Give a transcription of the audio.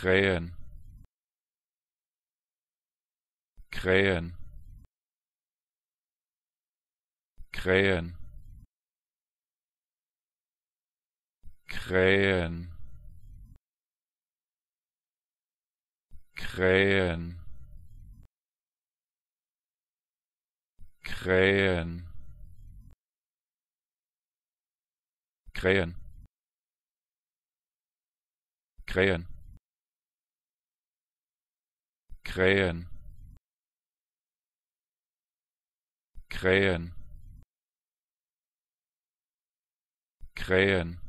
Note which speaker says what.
Speaker 1: Krähen Krähen Krähen Krähen Krähen Krähen Krähen Krähen krähen krähen krähen